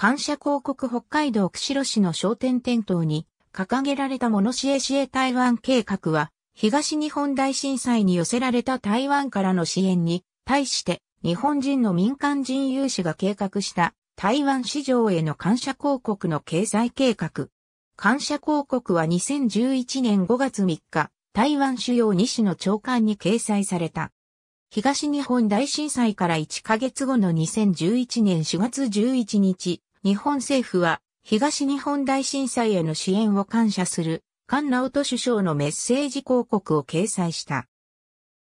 感謝広告北海道釧路市の商店店頭に掲げられたモノシエシエ台湾計画は東日本大震災に寄せられた台湾からの支援に対して日本人の民間人有志が計画した台湾市場への感謝広告の経済計画。感謝広告は2011年5月3日、台湾主要2市の長官に掲載された。東日本大震災から1ヶ月後の2011年4月11日、日本政府は東日本大震災への支援を感謝する菅直人首相のメッセージ広告を掲載した。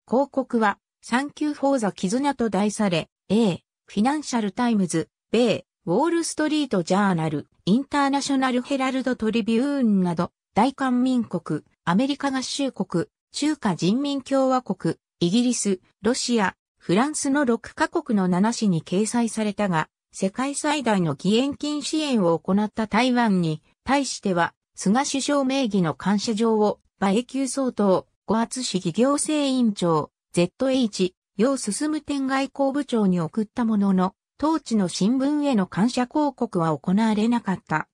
広告は、サンキューフォーザ絆と題され、A、フィナンシャルタイムズ、米、ウォールストリートジャーナル、インターナショナルヘラルドトリビューンなど、大韓民国、アメリカ合衆国、中華人民共和国、イギリス、ロシア、フランスの6カ国の7市に掲載されたが、世界最大の義援金支援を行った台湾に対しては、菅首相名義の感謝状を、馬英九総統、五厚市議行政委員長、ZH、要進む天外交部長に送ったものの、当地の新聞への感謝広告は行われなかった。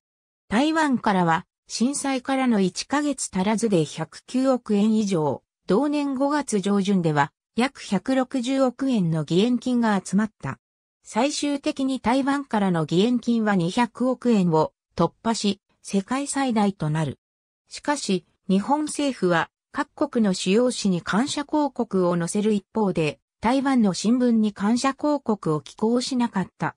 台湾からは、震災からの1ヶ月足らずで109億円以上、同年5月上旬では、約160億円の義援金が集まった。最終的に台湾からの義援金は200億円を突破し、世界最大となる。しかし、日本政府は各国の主要紙に感謝広告を載せる一方で、台湾の新聞に感謝広告を寄稿しなかった。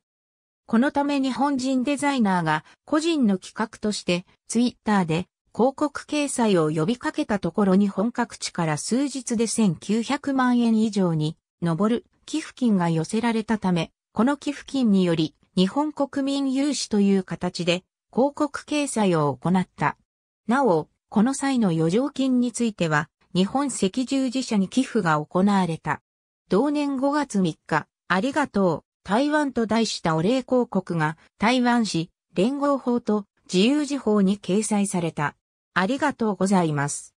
このため日本人デザイナーが個人の企画としてツイッターで広告掲載を呼びかけたところに本格地から数日で1900万円以上に上る寄付金が寄せられたためこの寄付金により、日本国民融資という形で、広告掲載を行った。なお、この際の余剰金については、日本赤十字社に寄付が行われた。同年5月3日、ありがとう、台湾と題したお礼広告が、台湾市、連合法と自由時報に掲載された。ありがとうございます。